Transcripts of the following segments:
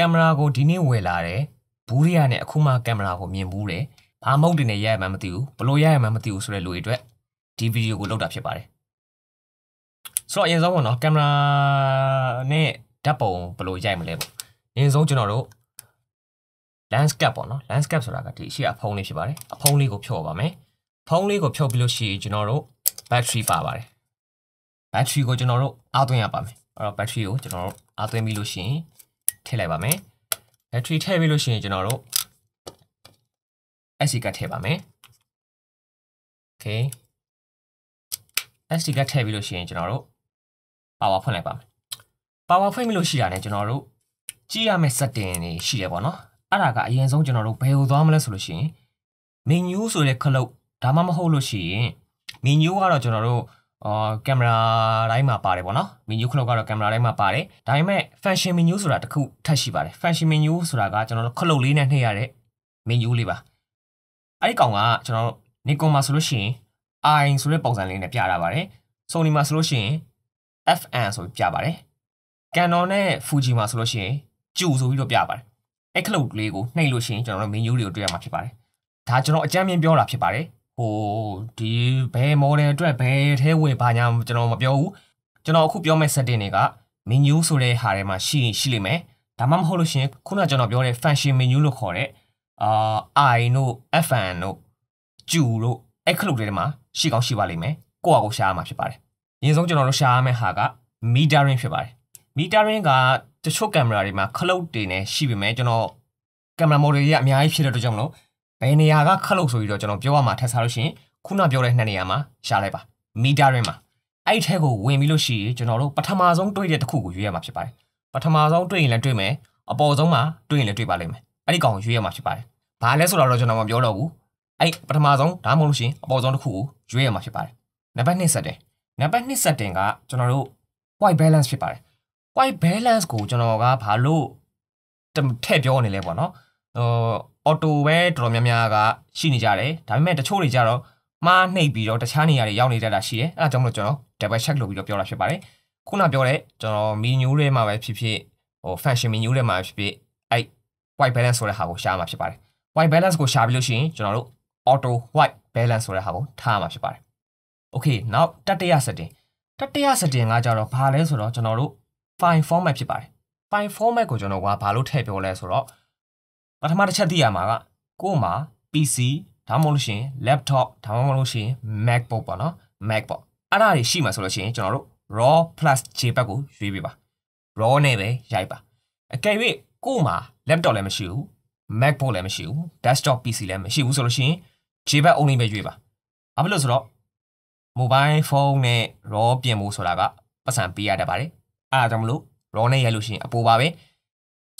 ကင်မရာကိုဒီနေ့ဝယ်လာတယ်ဘူးရီယာနဲ့အခုမှကင်မရာကိုမြင်ဘူးတယ်ဘာမုတ်တွေနဲ့ရရမှမသိဘူးဘလို့ရရမှမသိဘူးဆိုတဲ့လူတွေအတွက်ဒီဗီဒီယိုကိုလုပ်တာဖြစ်ပါတယ်ဆိုတော့အရင်ဆုံးပေါ့နော်ကင်မရာနဲ့ဓာတ်ပုံဘလို့ရိုက်မလဲပေါ့အရင်ဆုံးကျွန်တော်တို့ landscape ပေါ့နော် landscape ဆိုတာကဒီအရှိအဖုံးလေးဖြစ်ပါတယ်အဖုံးလေးကိုဖြုတ်ပါမယ်ဖုံးလေးကိုဖြုတ်ပြီးလို့ရှိရင်ကျွန်တော်တို့ battery ပါပါတယ် battery ကိုကျွန်တော်တို့အားသွင်းရပါမယ်အဲ့တော့ battery ကိုကျွန်တော်တို့အားသွင်းပြီးလို့ရှိရင်ထည့်လိုက်ပါမယ် battery ထည့်ပြီးလို့ရှိရင်ကျွန်တော်တို့ SD card ထည့်ပါမယ် okay SD card ထည့်ပြီးလို့ရှိရင်ကျွန်တော်တို့ power ဖွင့်လိုက်ပါမယ် power ဖွင့်ပြီးလို့ရှိတာ ਨੇ ကျွန်တော်တို့ကြည့်ရမယ့် setting တွေရှိရပေါ့နော်အဲ့ဒါကအရင်ဆုံးကျွန်တော်တို့ဘယ်ကိုသွားမလဲဆိုလို့ရှိရင် menu ဆိုတဲ့ခလုတ်ဒါမှမဟုတ်လို့ရှိရင် menu ကတော့ကျွန်တော်တို့အော်ကင်မရာတိုင်းမှာပါတယ်ပေါ့နော်။ menu ခုနကတော့ကင်မရာတိုင်းမှာပါတယ်။ဒါပေမဲ့ function menu ဆိုတာတစ်ခုထပ်ရှိပါတယ်။ function menu ဆိုတာကကျွန်တော်တို့ခလုတ်လေးနဲ့နှိပ်ရတဲ့ menu လေးပါ။အဲ့ဒီကောင်ကကျွန်တော်တို့ Nikon မှာဆိုလို့ရှိရင် i ဆိုတဲ့ပုံစံလေးနဲ့ပြတာပါတယ်။ Sony မှာဆိုလို့ရှိရင် FN ဆိုပြီးပြပါတယ်။ Canon နဲ့ Fuji မှာဆိုလို့ရှိရင်ကျူဆိုပြီးတော့ပြပါတယ်။အဲ့ခလုတ်လေးကိုနှိပ်လို့ရှိရင်ကျွန်တော်တို့ menu တွေကိုတွေ့ရမှာဖြစ်ပါတယ်။ဒါကျွန်တော်အကြမ်းမြင်ပြောတာဖြစ်ပါတယ်ဟိုဒီဘယ် model အတွက်ဘယ်ထဲဝင်ဘာညာကျွန်တော်မပြောဘူးကျွန်တော်အခုပြောမယ့် setting တွေက menu ဆိုတဲ့ဟာထဲမှာရှိရင်ရှိလိမ့်မယ်ဒါမှမဟုတ်လို့ရှင်ခုနကျွန်တော်ပြောတဲ့ function menu လို့ခေါ်တဲ့အာ i တို့ fn တို့ j တို့အဲ့ခလုတ်တွေထဲမှာရှိကောင်းရှိပါလိမ့်မယ်ကိုယ့်အကိုရှားမှာဖြစ်ပါတယ်အရင်ဆုံးကျွန်တော်တို့ရှားရမယ့်ဟာက metering ဖြစ်ပါတယ် metering ကတချို့ကင်မရာတွေမှာခလုတ်တွေနဲ့ရှိပေမဲ့ကျွန်တော်ကင်မရာ model ကြီးကအများကြီးဖြစ်တဲ့အတွက်ကြောင့်မလို့ဘယ်နေရာကခတ်လို့ဆိုပြီးတော့ကျွန်တော်ပြောရမှာထပ်စားလို့ရှိရင်ခုနပြောတဲ့နှစ်နေရာမှာရှာလိုက်ပါမီတာရင်းမှာအဲ့ဒီထဲကိုဝင်ပြီးလို့ရှိရင်ကျွန်တော်တို့ပထမဆုံးတွေ့တဲ့တစ်ခုကိုရွေးရမှာဖြစ်ပါတယ်ပထမဆုံးတွေ့ရင်လည်းတွေ့မယ်အပေါ်ဆုံးမှာတွေ့ရင်လည်းတွေ့ပါလိမ့်မယ်အဲ့ဒီကောင်ကိုရွေးရမှာဖြစ်ပါတယ်ဘာလဲဆိုတော့ကျွန်တော်မပြောတော့ဘူးအဲ့ပထမဆုံးဒါမှမဟုတ်လို့ရှိရင်အပေါ်ဆုံးတစ်ခုကိုရွေးရမှာဖြစ်ပါတယ်နံပါတ်1စက်တင်နံပါတ်1စက်တင်ကကျွန်တော်တို့ white balance ဖြစ်ပါတယ် white balance ကိုကျွန်တော်ကဘာလို့ထည့်ပြောနေလဲပေါ့နော်ဟိုအော်တိုပဲတော်တော်များများကရှိနေကြတယ်ဒါပေမဲ့တချို့တွေကြတော့မှားနှိပ်ပြီးတော့တခြားနေရာတွေရောက်နေတတ်တာရှိတယ်အဲဒါကြောင့်မလို့ကျွန်တော် double check လုပ်ပြီးတော့ပြောတာဖြစ်ပါတယ်ခုနပြောတဲ့ကျွန်တော် menu တွေမှာပဲဖြစ်ဖြစ်ဟို function menu တွေမှာဖြစ်ဖြစ်အဲ့ white balance ဆိုတဲ့ဟာကိုရှားမှာဖြစ်ပါတယ် white balance ကိုရှားပြီးလို့ရှိရင်ကျွန်တော်တို့ auto white balance ဆိုတဲ့ဟာကိုထားမှာဖြစ်ပါတယ် okay now တတိယ setting တတိယ setting ကကြတော့ဘာလဲဆိုတော့ကျွန်တော်တို့ file format ဖြစ်ပါတယ် file format ကိုကျွန်တော်ကဘာလို့ထည့်ပြောလဲဆိုတော့ပထမတစ်ချက်သိရမှာကကို့မှာ PC ဒါမှမဟုတ်လို့ရှင် laptop ဒါမှမဟုတ်လို့ရှင် MacBook ပေါ့နော် Mac ပေါ့အဲ့ဒါတွေရှိမှာဆိုလို့ရှင်ကျွန်တော်တို့ raw plus jpeg ကိုရွေးပေးပါ raw နဲ့ပဲရိုက်ပါအကယ်၍ကို့မှာ laptop လည်းမရှိဘူး MacBook လည်းမရှိဘူး desktop PC လည်းမရှိဘူးဆိုလို့ရှင် jpeg only ပဲရွေးပါဘာဖြစ်လို့ဆိုတော့ mobile phone နဲ့ raw ပြင်ဖို့ဆိုတာကပတ်စံပေးရတတ်ပါတယ်အဲ့ဒါကြောင့်မလို့ raw နဲ့ရိုက်လို့ရှင်အပေါ်ပါပဲ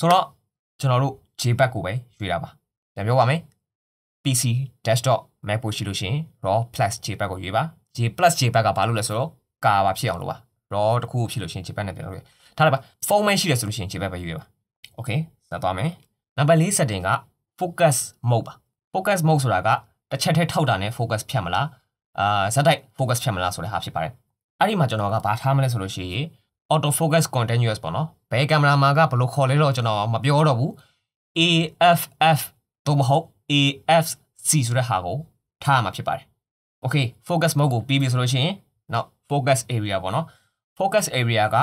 ဆိုတော့ကျွန်တော်တို့ JPEG ကိုပဲရွေးတာပါပြန်ပြောပါမယ် PC desktop MacBook ရှိလို့ရှိရင် RAW plus JPEG ကိုရွေးပါ J plus JPEG ကဘာလို့လဲဆိုတော့ကာပါဖြစ်အောင်လုပ်ပါ RAW တစ်ခုဖြစ်လို့ရှိရင် JPEG နဲ့ပြန်လုပ်ရထားလိုက်ပါဖုန်းမဲရှိတယ်ဆိုလို့ရှိရင် JPEG ပဲရွေးပါ Okay ဆက်သွားမယ်နံပါတ်၄ setting က focus mode ပါ focus mode ဆိုတာကတစ်ချက်တည်းထောက်တာနဲ့ focus ဖြတ်မလားအာဇက်တိုက် focus ဖြတ်မလားဆိုတဲ့ဟာဖြစ်ပါတယ်အဲ့ဒီမှာကျွန်တော်ကဘာထားမလဲဆိုလို့ရှိရင် auto focus continuous ပေါ့နော်ဘယ်ကင်မရာမှာကဘယ်လိုခေါ်လဲတော့ကျွန်တော်မပြောတော့ဘူး AFF သို့မဟုတ် AFC ဆိုတဲ့ဟာကိုထားမှာဖြစ်ပါတယ် okay focus mode ကိုပြီးပြီဆိုလို့ရှိရင်နောက် focus area ပေါ့နော် focus area က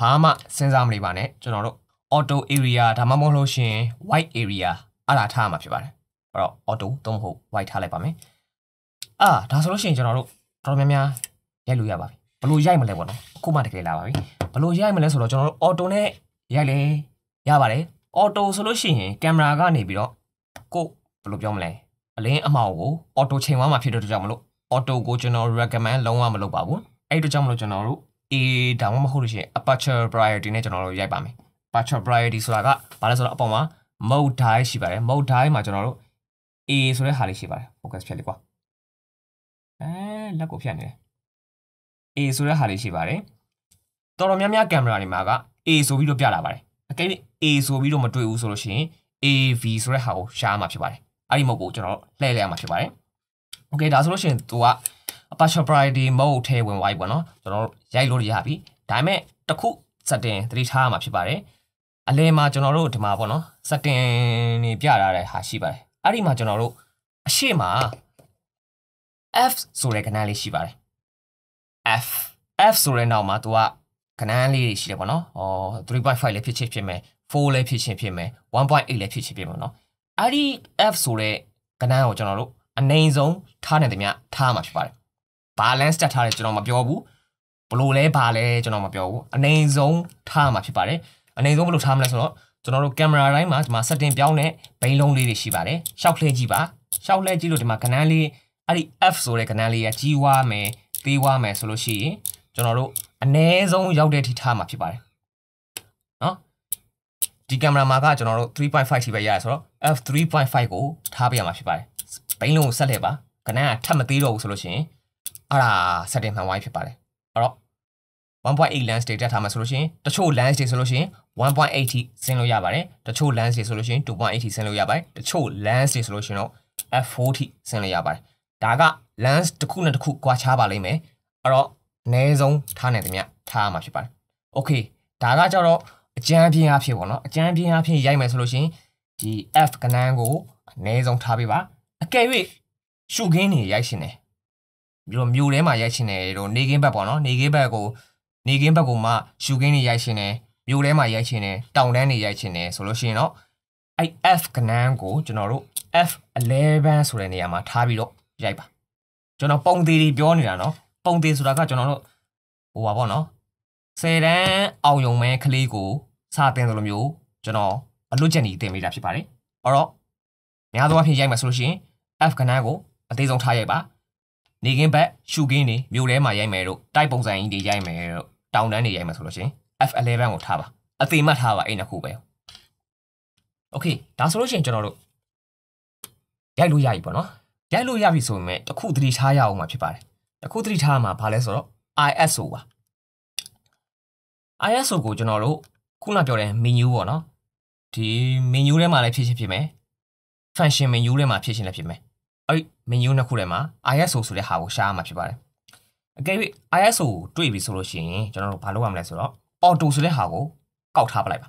ဘာမှစဉ်းစားမနေပါနဲ့ကျွန်တော်တို့ auto area ဒါမှမဟုတ်လို့ရှိရင် white area အဲ့ဒါထားမှာဖြစ်ပါတယ်အဲ့တော့ auto သို့မဟုတ် white ထားလိုက်ပါမယ်အာဒါဆိုလို့ရှိရင်ကျွန်တော်တို့တော်တော်များများရိုက်လို့ရပါပြီဘလို့ရိုက်မလဲပေါ့နော်အခုမှတကယ်လာပါပြီဘလို့ရိုက်မလဲဆိုတော့ကျွန်တော်တို့ auto နဲ့ရိုက်လဲရပါတယ် auto ဆိုလို့ရှိရင်ကင်မရာကနေပြီးတော့ကိုဘယ်လိုပြောမလဲအလင်းအမှောင်ကို auto ချိန်သွားမှာဖြစ်တဲ့အတွက်ကြောင့်မလို့ auto ကိုကျွန်တော် recommend လုံးဝမလုပ်ပါဘူးအဲ့ဒီကြောင့်မလို့ကျွန်တော်တို့ A ဒါမှမဟုတ်လို့ရှိရင် aperture priority နဲ့ကျွန်တော်တို့ရိုက်ပါမယ် aperture priority ဆိုတာကဘာလဲဆိုတော့အပေါ်မှာ mode dial ရှိပါတယ် mode dial မှာကျွန်တော်တို့ A ဆိုတဲ့ဟာလေးရှိပါတယ် focus ဖြတ်လေးကွာအဲလက်ကိုဖြတ်နေတယ် A ဆိုတဲ့ဟာလေးရှိပါတယ်တော်တော်များများကင်မရာတွေမှာက A ဆိုပြီးတော့ပြလာပါတယ်အကယ်၍ A ဆိုပြီးတော့မတွေ့ဘူးဆိုလို့ရှိရင် AV ဆိုတဲ့ဟာကိုရှားမှာဖြစ်ပါတယ်အဲ့ဒီမဟုတ်ဘူးကျွန်တော်လှည့်လဲရမှာဖြစ်ပါတယ်โอเคဒါဆိုလို့ရှိရင်သူက partial priority mode ထဲဝင်သွားပြီပေါ့နော်ကျွန်တော်ရိုက်လို့ရပြီဒါပေမဲ့တခု setting သတိထားရမှာဖြစ်ပါတယ်အလဲမှာကျွန်တော်တို့ဒီမှာပေါ့နော် setting နေပြထားတဲ့ဟာရှိပါတယ်အဲ့ဒီမှာကျွန်တော်တို့အရှိမ F ဆိုတဲ့ကဏ္ဍလေးရှိပါတယ် F F ဆိုတဲ့နောက်မှာသူကကဏန်းလေးတွေရှိတယ်ပေါ့နော်။ဟော3.5လည်းဖြစ်ချင်းဖြစ်မယ်။4လည်းဖြစ်ချင်းဖြစ်မယ်။1.8လည်းဖြစ်ချင်းဖြစ်မယ်နော်။အဲ့ဒီ F ဆိုတဲ့ကဏန်းကိုကျွန်တော်တို့အနိုင်ဆုံးထားနိုင်သမျှထားမှာဖြစ်ပါတယ်။ balance တက်ထားတယ်ကျွန်တော်မပြောဘူး။ဘလို့လဲဘာလဲကျွန်တော်မပြောဘူး။အနိုင်ဆုံးထားမှာဖြစ်ပါတယ်။အနိုင်ဆုံးဘလို့ထားမလဲဆိုတော့ကျွန်တော်တို့ကင်မရာတိုင်းမှာဒီမှာ setting ပြောင်းတဲ့ဘိန်းလုံးလေးတွေရှိပါတယ်။ရှောက်လှည့်ကြည့်ပါ။ရှောက်လှည့်ကြည့်လို့ဒီမှာကဏန်းလေးအဲ့ဒီ F ဆိုတဲ့ကဏန်းလေးကကြီးွားမယ်၊သေးွားမယ်ဆိုလို့ရှိရင်ကျွန်တော်တို့အနည်းဆုံးရောက်တဲ့ထိထားမှာဖြစ်ပါတယ်နော်ဒီကင်မရာမှာကကျွန်တော်တို့3.5ထိပဲရရဆိုတော့ f 3.5ကိုထားပြရမှာဖြစ်ပါတယ်ဘိန်းလုံးကိုဆက်လှည့်ပါကနန်းကထပ်မသေးတော့ဘူးဆိုလို့ရှိရင်အဲ့ဒါ setting မှန်ဝိုင်းဖြစ်ပါတယ်အဲ့တော့1.8 lens တွေတက်ထားမှာဆိုလို့ရှိရင်တချို့ lens တွေဆိုလို့ရှိရင်1.8ထိဆင်းလို့ရပါတယ်တချို့ lens တွေဆိုလို့ရှိရင်2.8ထိဆင်းလို့ရပါတယ်တချို့ lens တွေဆိုလို့ရှိရင်တော့ f4 ထိဆင်းလို့ရပါတယ်ဒါက lens တစ်ခုနဲ့တစ်ခုကွာခြားပါလိမ့်မယ်အဲ့တော့အနည်းဆုံးထားနိုင်သမျှထားရမှာဖြစ်ပါတယ်။ Okay ဒါကကြတော့အကြမ်းပြင်းအဖြစ်ပေါ့နော်အကြမ်းပြင်းအဖြစ်ရိုက်မယ်ဆိုလို့ရှင်ဒီ F ကဏ္ဍကိုအနည်းဆုံးထားပေးပါအကယ်၍ရှုခင်းနေရိုက်ရှင်တယ်ပြီးတော့မြို့ထဲမှာရိုက်ရှင်တယ်တော့နေကင်းဘက်ပေါ့နော်နေကင်းဘက်ကိုနေကင်းဘက်ကိုမှရှုခင်းနေရိုက်ရှင်တယ်မြို့ထဲမှာရိုက်ရှင်တယ်တောင်တန်းနေရိုက်ရှင်တယ်ဆိုလို့ရှင်တော့အဲ့ F ကဏ္ဍကိုကျွန်တော်တို့ F11 ဆိုတဲ့နေရာမှာထားပြီးတော့ရိုက်ပါကျွန်တော်ပုံသေးတွေပြောနေတာနော်ပုံသေးဆိုတာကကျွန်တော်တို့ဟိုပါပေါ့နော်10တန်းအောင်ယုံမဲကလေးကိုစာတင်တယ်လို့မျိုးကျွန်တော်အလွတ်ချက်ညီတင်ပေးတာဖြစ်ပါတယ်။အော်တော့များသောအားဖြင့်ရိုက်မှာဆိုလို့ရှိရင် F ခဏကိုအသေးဆုံးထားရိုက်ပါ။နေကင်းဘက်ရှူကင်းနေမြို့ထဲမှာရိုက်မယ်တို့တိုက်ပုံစံကြီးတွေရိုက်မယ်တို့တောင်တန်းတွေရိုက်မယ်ဆိုလို့ရှိရင် F11 ကိုထားပါ။အသေးမှထားပါအဲ့နှစ်ခုပဲ။ Okay ဒါဆိုလို့ရှိရင်ကျွန်တော်တို့ရိုက်လို့ရပြီပေါ့နော်။ရိုက်လို့ရပြီဆိုရင်တခုသတိထားရအောင်မှာဖြစ်ပါတယ်။အခုသတိထားမှာဘာလဲဆိုတော့ ISO ပါ ISO ကိုကျွန်တော်တို့ခုနပြောတဲ့ menu ပေါ့နော်ဒီ menu ထဲမှာလည်းဖြည့်ရှင်းဖြစ်မယ် function menu ထဲမှာဖြည့်ရှင်းလည်းဖြစ်မယ်အဲ့ဒီ menu နှစ်ခုထဲမှာ ISO ဆိုတဲ့ဟာကိုရှားရမှာဖြစ်ပါတယ်အကယ်၍ ISO ကိုတွေ့ပြီဆိုလို့ရှိရင်ကျွန်တော်တို့ဘာလုပ်ရမလဲဆိုတော့ auto ဆိုတဲ့ဟာကိုကောက်ထားပလိုက်ပါ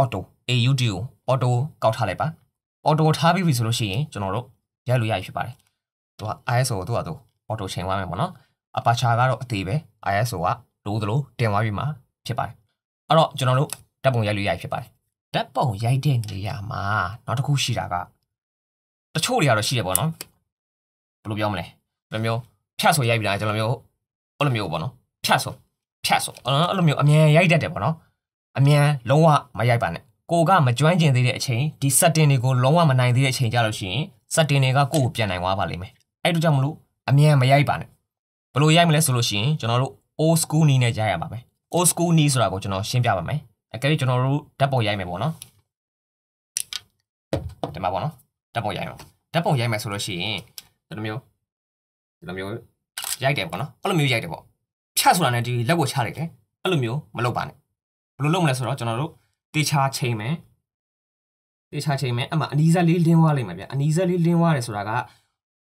auto AUD ကို auto ကောက်ထားလိုက်ပါ auto ထားပြီးပြီဆိုလို့ရှိရင်ကျွန်တော်တို့ရိုက်လို့ရရဖြစ်ပါတယ်သူက ISO ကိုသူ့ဟာသူ့ auto ချိန်သွားမယ်ပေါ့နော် aperture ကတော့အသေးပဲ ISO ကလိုးသလိုတင်သွားပြီးမှဖြစ်ပါတယ်အဲ့တော့ကျွန်တော်တို့ဓာတ်ပုံရိုက်လို့ရိုက်ဖြစ်ပါတယ်ဓာတ်ပုံရိုက်တဲ့နေရာမှာနောက်တစ်ခုရှိတာကတချို့တွေကတော့ရှိတယ်ပေါ့နော်ဘယ်လိုပြောမလဲဘယ်လိုမျိုးဖြတ်ဆိုရိုက်ပြီးတာကျွန်တော်မျိုးအဲ့လိုမျိုးပေါ့နော်ဖြတ်ဆိုဖြတ်ဆိုအဲ့လိုမျိုးအမြန်ရိုက်တတ်တယ်ပေါ့နော်အမြန်လုံးဝမရိုက်ပါနဲ့ကိုကမကျွမ်းကျင်သေးတဲ့အချိန်ဒီ setting တွေကိုလုံးဝမနိုင်သေးတဲ့အချိန်ကြလို့ရှိရင် setting တွေကကိုယ့်ကိုပြန်နိုင်သွားပါလိမ့်မယ်အဲ့တို့ကြောင့်မလို့အမြန်မရိုက်ပါနဲ့ဘယ်လိုရိုက်မလဲဆိုလို့ရှိရင်ကျွန်တော်တို့ old school နည်းနဲ့ရိုက်ရပါမယ် old school နည်းဆိုတာကိုကျွန်တော်ရှင်းပြပါမယ်အကယ်၍ကျွန်တော်တို့ဓာတ်ပုံရိုက်မယ်ပေါ့နော်ဒီမှာပေါ့နော်ဓာတ်ပုံရိုက်မယ်ဓာတ်ပုံရိုက်မယ်ဆိုလို့ရှိရင်ဒီလိုမျိုးဒီလိုမျိုးရိုက်တယ်ပေါ့နော်အဲ့လိုမျိုးရိုက်တယ်ပေါ့ဖြတ်ဆိုတာနဲ့ဒီလက်ကိုချလိုက်တယ်အဲ့လိုမျိုးမလုပ်ပါနဲ့ဘယ်လိုလုပ်မလဲဆိုတော့ကျွန်တော်တို့တေချာချိန်မယ်တေချာချိန်မယ်အမှအနီးစက်လေးလင်းသွားလိမ့်မယ်ဗျအနီးစက်လေးလင်းသွားတယ်ဆိုတာက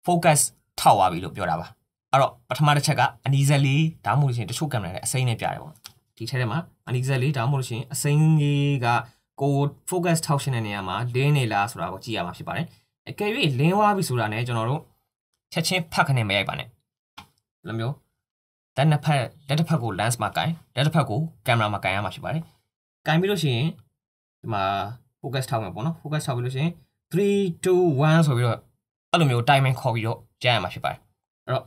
focus ထောက်သွားပြီလို့ပြောတာပါအဲ့တော့ပထမတစ်ချက်ကအနီးဇက်လေးဒါမှမဟုတ်ရှင်တချို့ကင်မရာတွေအစိမ်းနဲ့ပြတယ်ပေါ့ဒီထဲထဲမှာအနီးဇက်လေးဒါမှမဟုတ်ရှင်အစိမ်းလေးကကို focus ထောက်ရှင်တဲ့နေရာမှာလင်းနေလားဆိုတာကိုကြည့်ရမှာဖြစ်ပါတယ်အကယ်၍လင်းသွားပြီဆိုတာ ਨੇ ကျွန်တော်တို့ချက်ချင်းဖတ်ခနဲ့မရိုက်ပါနဲ့ဘယ်လိုမျိုးလက်နှစ်ဖက်လက်တစ်ဖက်ကို lens မှာကင်လက်တစ်ဖက်ကိုကင်မရာမှာကင်ရမှာဖြစ်ပါတယ်ကင်ပြီးလို့ရှိရင်ဒီမှာ focus ထောက်မှာပေါ့နော် focus ထောက်ပြီးလို့ရှိရင်3 2 1ဆိုပြီးတော့အဲ့လိုမျိုး timing ခေါ်ပြီးတော့ကြားရမှာဖြစ်ပါတယ်အဲ့တော့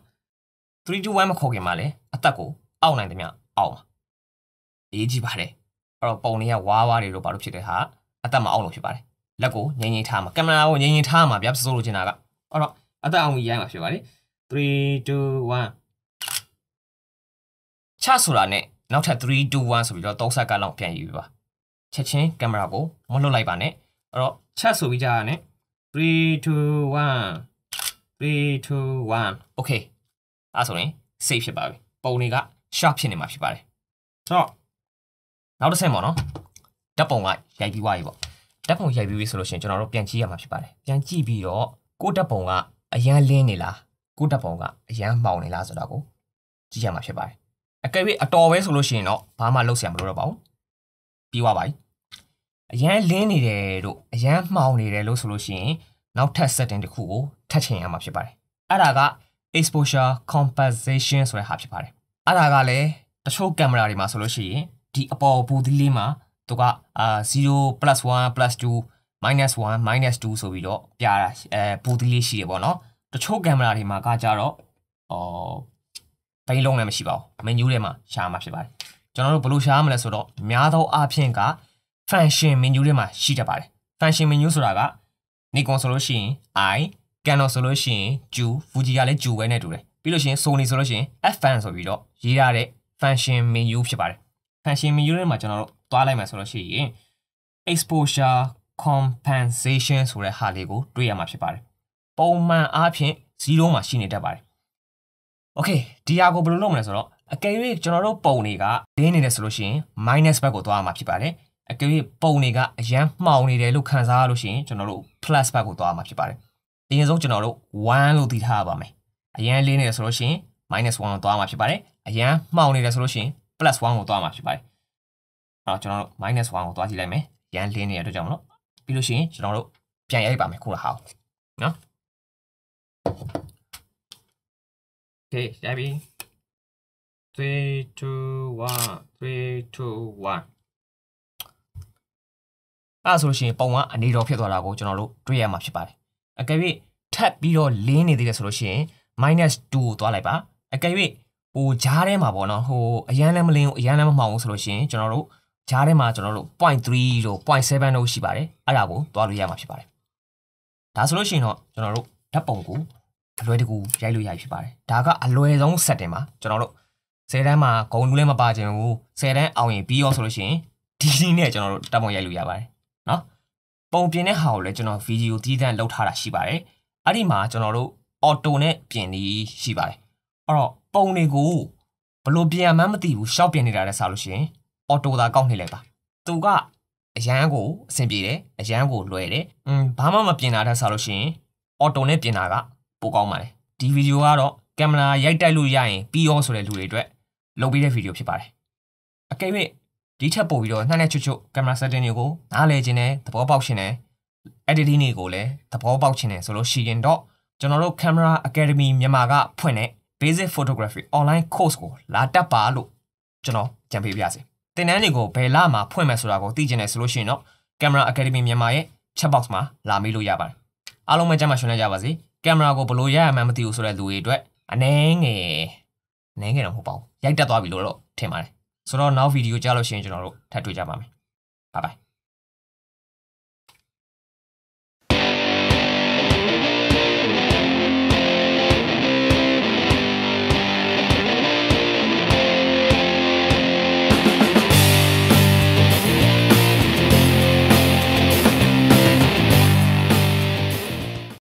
3 2 1မခေါ်ခင်မှာလည်းအသက်ကိုအောက်နိုင်သမျှအောက်ပါအရေးကြီးပါတယ်အဲ့တော့ပုံတွေကဝါးဝါးတွေလို့ဘာလို့ဖြစ်တဲ့ဟာအသက်မအောက်လို့ဖြစ်ပါတယ်လက်ကိုငြိမ်ငြိမ်ထားမှာကင်မရာကိုငြိမ်ငြိမ်ထားမှာဗျာစိုးလို့ချင်တာကအဲ့တော့အသက်အောင်ကြီးရိုင်းမှာဖြစ်ပါတယ်3 2 1ချဆိုတာနဲ့နောက်ထပ်3 2 1ဆိုပြီးတော့3စက္ကန့်လောက်ပြန်ယူပါ ချက်ချင်းကင်မရာကိုမလွတ်လိုက်ပါနဲ့အဲ့တော့ချက်ဆိုပြီးကြာရနဲ့3 2 1 3 2 1 okay အဲ့ဆိုရင် save ဖြစ်ပါပြီပုံတွေက sharp ဖြစ်နေမှာဖြစ်ပါတယ်ဆိုတော့နောက်တစ်ဆင့်ပေါ့နော်ဓာတ်ပုံကရိုက်ပြီးွားပြီပေါ့ဓာတ်ပုံရိုက်ပြီးပြီဆိုလို့ရှိရင်ကျွန်တော်တို့ပြန်ကြည့်ရမှာဖြစ်ပါတယ်ပြန်ကြည့်ပြီးတော့ကိုဓာတ်ပုံကအရန်လင်းနေလားကိုဓာတ်ပုံကအရန်မှောင်နေလားဆိုတာကိုကြည့်ရမှာဖြစ်ပါတယ်အကယ်၍အတော်ပဲဆိုလို့ရှိရင်တော့ဘာမှလုပ်ဆရာမလိုတော့ပါဘူးပြီးွားပါပြီအရန်လင်းနေတယ်တို့အရန်မှောင်နေတယ်လို့ဆိုလို့ရှိရင်နောက်ထပ် setting တစ်ခုကိုထပ်ချင်ရမှာဖြစ်ပါတယ်။အဲ့ဒါက exposure compensation ဆိုတဲ့ဟာဖြစ်ပါတယ်။အဲ့ဒါကလည်းတချို့ကင်မရာတွေမှာဆိုလို့ရှိရင်ဒီအပေါ်ဘူးဒီလေးမှာသူကအာ0 plus 1 plus 2 minus 1 minus 2ဆိုပြီးတော့ပြတာအဲဘူးဒီလေးရှိတယ်ပေါ့နော်။တချို့ကင်မရာတွေမှာကကြတော့ဟောဘိန်းလုံးလည်းမရှိပါဘူး။ menu ထဲမှာရှာမှာဖြစ်ပါတယ်။ကျွန်တော်တို့ဘယ်လိုရှာရမလဲဆိုတော့များသောအားဖြင့်က function menu ထဲမှာရှိတတ်ပါတယ်။ function menu ဆိုတာက Nikon ဆိုလို့ရှိရင် i Canon ဆိုလို့ရှိရင် ju Fuji ကလည်း ju ပဲနဲ့တူတယ်ပြီးလို့ရှိရင် Sony ဆိုလို့ရှိရင် F1 ဆိုပြီးတော့ရေးရတဲ့ function menu ဖြစ်ပါတယ် function menu ထဲမှာကျွန်တော်တို့သွားလိုက်မယ်ဆိုလို့ရှိရင် exposure compensation ဆိုတဲ့ဟာလေးကိုတွေ့ရမှာဖြစ်ပါတယ်ပုံမှန်အားဖြင့်0မှာရှိနေတတ်ပါတယ် okay ဒီဟာကိုဘယ်လိုလုပ်မလဲဆိုတော့အကယ်၍ကျွန်တော်တို့ပုံတွေကဒင်းနေတယ်ဆိုလို့ရှိရင် minus ဘက်ကိုသွားရမှာဖြစ်ပါတယ်အကယ်၍ပုံတွေကအရန်မှောင်နေတယ်လို့ခံစားရလို့ရှိရင်ကျွန်တော်တို့ plus ဘက်ကိုသွားမှာဖြစ်ပါတယ်အရင်ဆုံးကျွန်တော်တို့1လို့သိထားရပါမယ်အရန်လေးနေတယ်ဆိုလို့ရှိရင် minus 1ကိုသွားမှာဖြစ်ပါတယ်အရန်မှောင်နေတယ်ဆိုလို့ရှိရင် plus 1ကိုသွားမှာဖြစ်ပါတယ်အော်ကျွန်တော်တို့ minus 1ကိုသွားကြည့်လိုက်မယ်ရန်လင်းနေတဲ့အတွက်ကြောင့်မလို့ပြီးလို့ရှိရင်ကျွန်တော်တို့ပြန်ရိုက်ပါမယ်ခုနဟာနော် Okay ရိုက်ပြီ3 2 1 3 2 1အဲ့ဒါဆိုလို့ရှိရင်ပုံကအနေတော်ဖြစ်သွားတာကိုကျွန်တော်တို့တွေ့ရမှာဖြစ်ပါတယ်အကယ်၍ထပ်ပြီးတော့လင်းနေသေးတယ်ဆိုလို့ရှိရင် -2 ကိုသွားလိုက်ပါအကယ်၍ဟိုဂျားထဲမှာပေါ့နော်ဟိုအရန်လည်းမလင်းဘူးအရန်လည်းမမှောင်ဘူးဆိုလို့ရှိရင်ကျွန်တော်တို့ဂျားထဲမှာကျွန်တော်တို့0.3တို့0.7တို့ရှိပါတယ်အဲ့ဒါကိုသွားလို့ရမှာဖြစ်ပါတယ်ဒါဆိုလို့ရှိရင်တော့ကျွန်တော်တို့ဓာတ်ပုံကိုအလွယ်တကူရိုက်လို့ရပြီဖြစ်ပါတယ်ဒါကအလွယ်ဆုံး setting ပါကျွန်တော်တို့10တန်းမှာဂုံလူလည်းမပါခြင်းဘူး10တန်းအောင်ရင်ပြီးရောဆိုလို့ရှိရင်ဒီနည်းနဲ့ကျွန်တော်တို့ဓာတ်ပုံရိုက်လို့ရပါတယ်နော်ပုံပြင်တဲ့ဟာကိုလည်းကျွန်တော်ဗီဒီယိုသီးသန့်လုပ်ထားတာရှိပါတယ်အဲ့ဒီမှာကျွန်တော်တို့အော်တိုနဲ့ပြင်နေရှိပါတယ်အဲ့တော့ပုံတွေကိုဘလို့ပြင်ရမှန်းမသိဘူးရှောက်ပြင်နေတာလည်းဆိုလို့ရှိရင် အော်တိုသာကောက်နေလိုက်ပါသူကအရန်ကိုအဆင်ပြေတယ်အရန်ကိုလွယ်တယ်อืมဘာမှမပြင်တာတည်းဆိုလို့ရှိရင်အော်တိုနဲ့ပြင်တာကပိုကောင်းပါတယ်ဒီဗီဒီယိုကတော့ကင်မရာရိုက်တိုက်လို့ရရင် ပြီးရောဆိုတဲ့လူတွေအတွက်လုပ်ပေးတဲ့ဗီဒီယိုဖြစ်ပါတယ်အကယ်၍ဒီထက်ပိုပြီးတော့နှက်နှက်ချွတ်ချွတ် camera setting တွေကိုနားလည်ခြင်းနဲ့သဘောပေါက်ခြင်းနဲ့ editing တွေကိုလည်းသဘောပေါက်ခြင်းနဲ့ဆိုလို့ရှိရင်တော့ကျွန်တော်တို့ Camera Academy မြန်မာကဖွင့်တဲ့ Basic Photography Online Course ကိုလာတက်ပါလို့ကျွန်တော်ကြံပေးပါရစေ။သင်တန်းတွေကိုဘယ်လမှာဖွင့်မယ်ဆိုတာကိုသိချင်တယ်ဆိုလို့ရှိရင်တော့ Camera Academy မြန်မာရဲ့ chat box မှာလာမေးလို့ရပါတယ်။အားလုံးပဲကြမ်းမှရှင်နေကြပါစေ။ Camera ကိုဘယ်လိုရရမှန်းမသိဘူးဆိုတဲ့လူတွေအတွက်အနှဲငယ်အနှဲငယ်တော့မဟုတ်ပါဘူး။ရိုက်တက်သွားပြီလို့တော့ထင်ပါတယ်။ဆိုတော့နောက်ဗီဒီယိုကြလို့ရှိရင်ကျွန်တော်တို့ထပ်တွေ့ကြပါမယ် bye bye